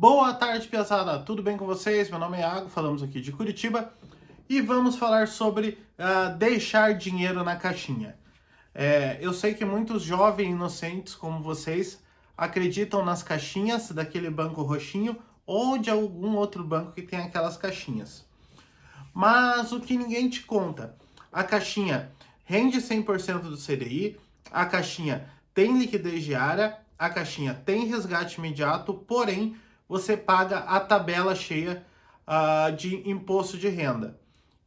Boa tarde, piazada! Tudo bem com vocês? Meu nome é Iago, falamos aqui de Curitiba e vamos falar sobre uh, deixar dinheiro na caixinha. É, eu sei que muitos jovens inocentes como vocês acreditam nas caixinhas daquele banco roxinho ou de algum outro banco que tem aquelas caixinhas. Mas o que ninguém te conta, a caixinha rende 100% do CDI, a caixinha tem liquidez diária, a caixinha tem resgate imediato, porém você paga a tabela cheia uh, de imposto de renda.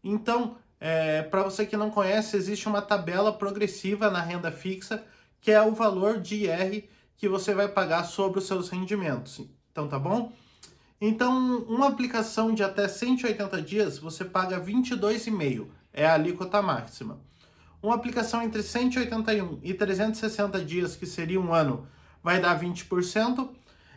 Então, é, para você que não conhece, existe uma tabela progressiva na renda fixa, que é o valor de IR que você vai pagar sobre os seus rendimentos. Então, tá bom? Então, uma aplicação de até 180 dias, você paga 22,5, é a alíquota máxima. Uma aplicação entre 181 e 360 dias, que seria um ano, vai dar 20%.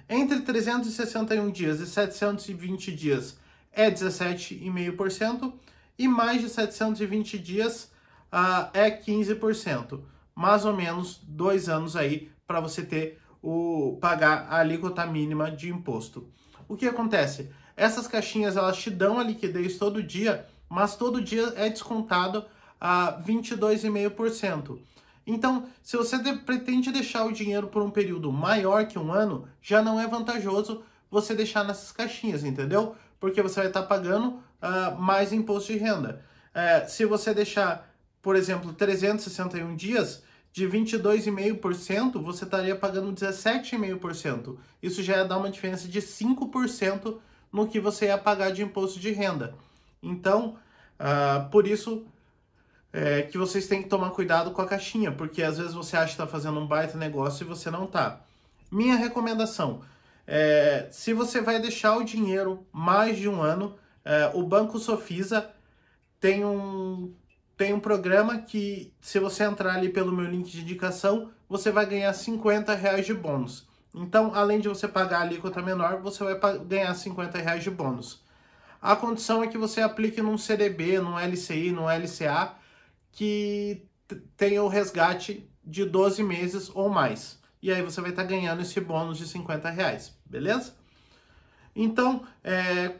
Entre 361 dias e 720 dias é 17,5% e mais de 720 dias uh, é 15%. Mais ou menos dois anos aí para você ter o pagar a alíquota mínima de imposto. O que acontece? Essas caixinhas elas te dão a liquidez todo dia, mas todo dia é descontado a 22,5%. Então, se você de, pretende deixar o dinheiro por um período maior que um ano, já não é vantajoso você deixar nessas caixinhas, entendeu? Porque você vai estar tá pagando uh, mais imposto de renda. Uh, se você deixar, por exemplo, 361 dias, de 22,5%, você estaria pagando 17,5%. Isso já ia dar uma diferença de 5% no que você ia pagar de imposto de renda. Então, uh, por isso, é, que vocês têm que tomar cuidado com a caixinha, porque às vezes você acha que está fazendo um baita negócio e você não tá. Minha recomendação, é, se você vai deixar o dinheiro mais de um ano, é, o Banco Sofisa tem um, tem um programa que, se você entrar ali pelo meu link de indicação, você vai ganhar 50 reais de bônus. Então, além de você pagar a alíquota menor, você vai ganhar 50 reais de bônus. A condição é que você aplique num CDB, num LCI, num LCA, que tenha o resgate de 12 meses ou mais. E aí você vai estar tá ganhando esse bônus de 50 reais, beleza? Então, é,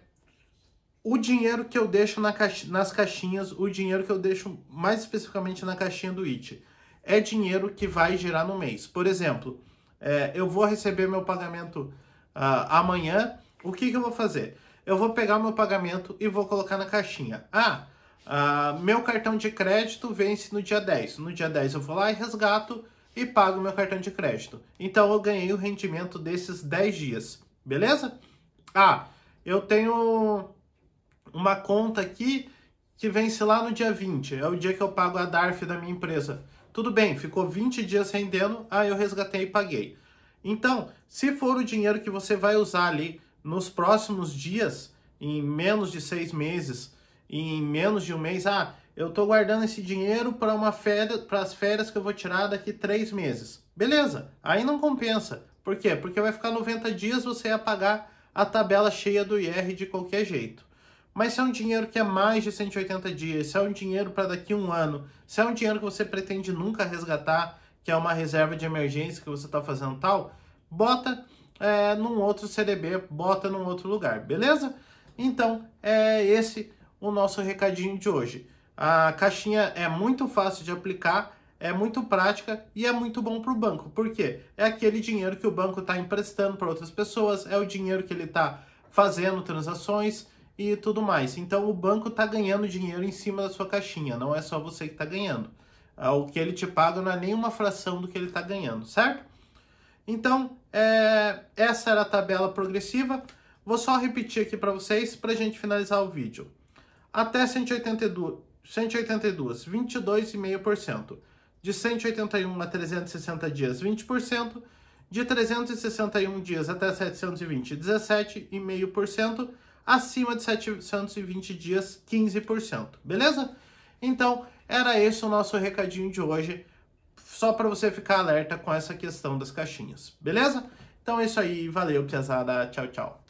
o dinheiro que eu deixo na caixa, nas caixinhas, o dinheiro que eu deixo mais especificamente na caixinha do IT, é dinheiro que vai girar no mês. Por exemplo, é, eu vou receber meu pagamento uh, amanhã, o que, que eu vou fazer? Eu vou pegar meu pagamento e vou colocar na caixinha. Ah, ah, meu cartão de crédito vence no dia 10. No dia 10 eu vou lá e resgato e pago meu cartão de crédito. Então eu ganhei o rendimento desses 10 dias, beleza? Ah, eu tenho uma conta aqui que vence lá no dia 20, é o dia que eu pago a DARF da minha empresa. Tudo bem, ficou 20 dias rendendo, aí eu resgatei e paguei. Então, se for o dinheiro que você vai usar ali nos próximos dias, em menos de seis meses, em menos de um mês, ah, eu estou guardando esse dinheiro para uma férias, para as férias que eu vou tirar daqui três meses. Beleza, aí não compensa. Por quê? Porque vai ficar 90 dias, você ia pagar a tabela cheia do IR de qualquer jeito. Mas se é um dinheiro que é mais de 180 dias, se é um dinheiro para daqui um ano, se é um dinheiro que você pretende nunca resgatar, que é uma reserva de emergência que você está fazendo tal, bota é, num outro CDB, bota num outro lugar, beleza? Então, é esse o nosso recadinho de hoje. A caixinha é muito fácil de aplicar, é muito prática e é muito bom para o banco. porque É aquele dinheiro que o banco está emprestando para outras pessoas, é o dinheiro que ele está fazendo transações e tudo mais. Então o banco está ganhando dinheiro em cima da sua caixinha, não é só você que está ganhando. Ah, o que ele te paga não é nenhuma fração do que ele está ganhando, certo? Então, é... essa era a tabela progressiva. Vou só repetir aqui para vocês para a gente finalizar o vídeo até 182, 182 22,5%. De 181 a 360 dias, 20%. De 361 dias até 720, 17,5%. Acima de 720 dias, 15%. Beleza? Então, era esse o nosso recadinho de hoje, só para você ficar alerta com essa questão das caixinhas, beleza? Então é isso aí, valeu, pesada, tchau, tchau.